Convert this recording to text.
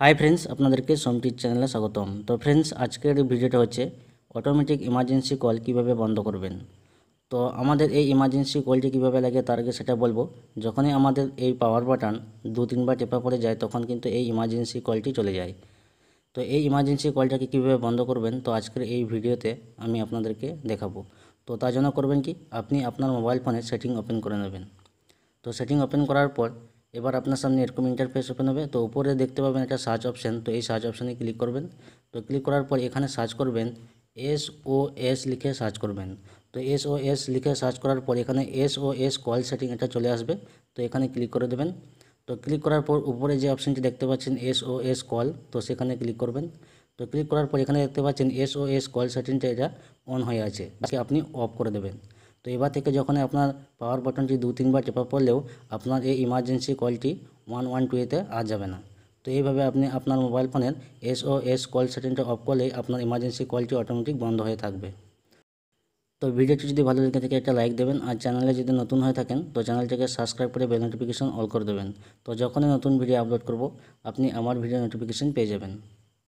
hi friends আপনাদেরকে সোমটির চ্যানেলে স্বাগতম তো ফ্রেন্ডস আজকের ভিডিওটা হচ্ছে অটোমেটিক ইমার্জেন্সি কল কিভাবে বন্ধ করবেন তো আমাদের এই ইমার্জেন্সি কলটি কিভাবে লাগে তার আগে সেটা বলবো যখনই আমাদের এই পাওয়ার বাটন দু তিনবার টেপা পড়ে যায় তখন কিন্তু এই ইমার্জেন্সি কলটি চলে যায় তো এই ইমার্জেন্সি কলটাকে কীভাবে বন্ধ করবেন তো আজকের এই ভিডিওতে আমি আপনাদেরকে দেখাবো তো তার জন্য করবেন কি আপনি আপনার মোবাইল ফোনে সেটিং ওপেন করে নেবেন তো সেটিং ওপেন করার পর এবার আপনার সামনে এরকম ইন্টারফেস ওপেন হবে তো উপরে দেখতে পাবেন একটা সার্চ অপশান তো এই সার্চ অপশানে ক্লিক করবেন তো ক্লিক করার পর এখানে সার্চ করবেন এস ও এস লিখে সার্চ করবেন তো এস ও এস লিখে সার্চ করার পর এখানে S O S call setting এটা চলে আসবে তো এখানে ক্লিক করে দেবেন তো ক্লিক করার পর উপরে যে অপশানটি দেখতে পাচ্ছেন এস ও এস কল তো সেখানে ক্লিক করবেন তো ক্লিক করার পর এখানে দেখতে পাচ্ছেন এস ও এস কল সেটিংটা এটা অন হয়ে আছে আপনি অফ করে দেবেন তো এবার থেকে যখন আপনার পাওয়ার বাটনটি দু তিনবার চেপা পড়লেও আপনার এই ইমার্জেন্সি কলটি ওয়ান ওয়ান টুয়েতে আর যাবে না তো এইভাবে আপনি আপনার মোবাইল ফোনের এসওএস কল সেটিংটা অফ করলেই আপনার ইমার্জেন্সি কলটি অটোমেটিক বন্ধ হয়ে থাকবে তো ভিডিওটি যদি ভালো লেগে থাকে একটা লাইক দেবেন আর চ্যানেলে যদি নতুন হয়ে থাকেন তো চ্যানেলটাকে সাবস্ক্রাইব করে বেল নোটিফিকেশন অল করে দেবেন তো যখনই নতুন ভিডিও আপলোড করব আপনি আমার ভিডিও নোটিফিকেশন পেয়ে যাবেন